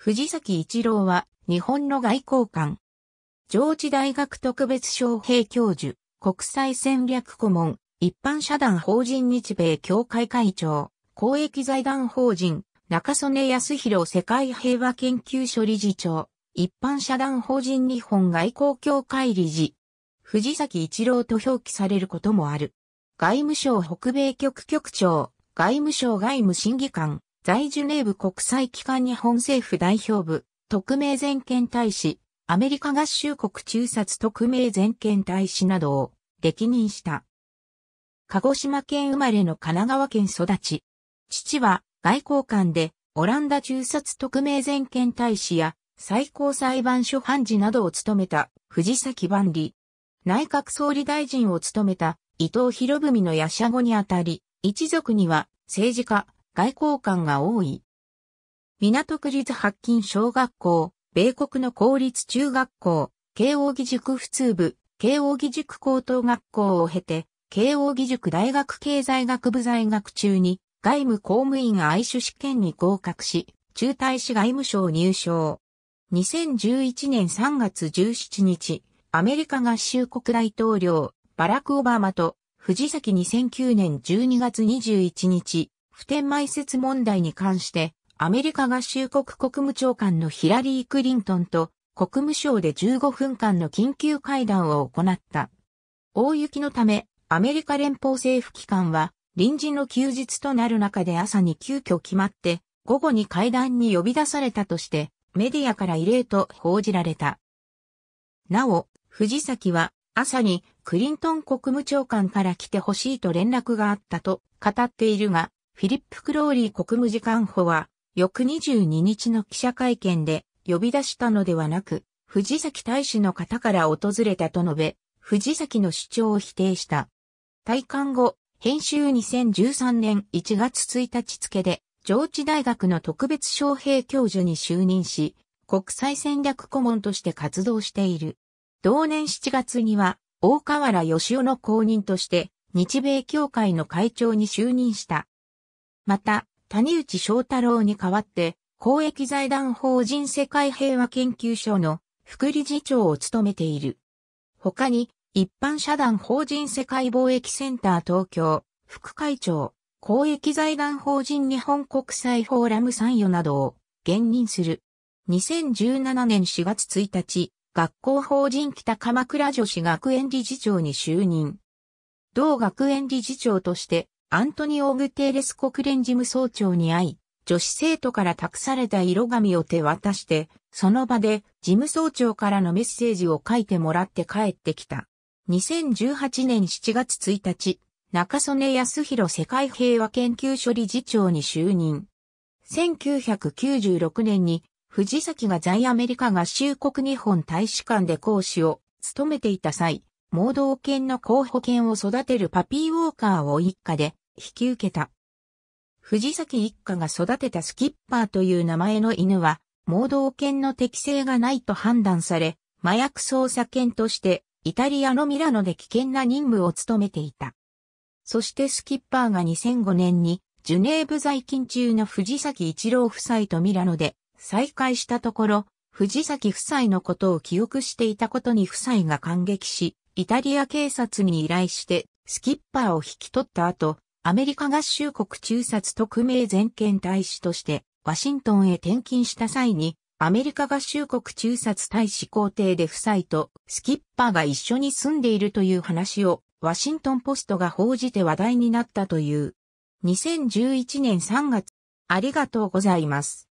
藤崎一郎は日本の外交官。上智大学特別招聘教授、国際戦略顧問、一般社団法人日米協会会長、公益財団法人、中曽根康弘世界平和研究所理事長、一般社団法人日本外交協会理事、藤崎一郎と表記されることもある。外務省北米局局長、外務省外務審議官、在ジュネーブ国際機関日本政府代表部、特命全権大使、アメリカ合衆国中殺特命全権大使などを歴任した。鹿児島県生まれの神奈川県育ち。父は外交官でオランダ中殺特命全権大使や最高裁判所判事などを務めた藤崎万里。内閣総理大臣を務めた伊藤博文の夜叉後にあたり、一族には政治家、外交官が多い。港区立白金小学校、米国の公立中学校、慶応義塾普通部、慶応義塾高等学校を経て、慶応義塾大学経済学部在学中に、外務公務員愛種試験に合格し、中退し外務省入省。2011年3月17日、アメリカ合衆国大統領、バラク・オバマと、藤崎2009年12月21日、普天埋設問題に関して、アメリカ合衆国国務長官のヒラリー・クリントンと国務省で15分間の緊急会談を行った。大雪のため、アメリカ連邦政府機関は臨時の休日となる中で朝に急遽決まって、午後に会談に呼び出されたとして、メディアから異例と報じられた。なお、藤崎は朝にクリントン国務長官から来てほしいと連絡があったと語っているが、フィリップ・クローリー国務次官補は、翌22日の記者会見で呼び出したのではなく、藤崎大使の方から訪れたと述べ、藤崎の主張を否定した。退官後、編集2013年1月1日付で、上智大学の特別招聘教授に就任し、国際戦略顧問として活動している。同年7月には、大河原義雄の後任として、日米協会の会長に就任した。また、谷内翔太郎に代わって、公益財団法人世界平和研究所の副理事長を務めている。他に、一般社団法人世界貿易センター東京、副会長、公益財団法人日本国際フォーラム参与などを現任する。2017年4月1日、学校法人北鎌倉女子学園理事長に就任。同学園理事長として、アントニオ・グテーレス国連事務総長に会い、女子生徒から託された色紙を手渡して、その場で事務総長からのメッセージを書いてもらって帰ってきた。2018年7月1日、中曽根康弘世界平和研究所理事長に就任。1996年に藤崎が在アメリカ合衆国日本大使館で講師を務めていた際、盲導犬の候補犬を育てるパピーウォーカーを一家で引き受けた。藤崎一家が育てたスキッパーという名前の犬は、盲導犬の適性がないと判断され、麻薬捜査犬としてイタリアのミラノで危険な任務を務めていた。そしてスキッパーが2005年にジュネーブ在勤中の藤崎一郎夫妻とミラノで再会したところ、藤崎夫妻のことを記憶していたことに夫妻が感激し、イタリア警察に依頼して、スキッパーを引き取った後、アメリカ合衆国中殺特命全権大使として、ワシントンへ転勤した際に、アメリカ合衆国中殺大使皇帝で夫妻とスキッパーが一緒に住んでいるという話をワシントンポストが報じて話題になったという。2011年3月、ありがとうございます。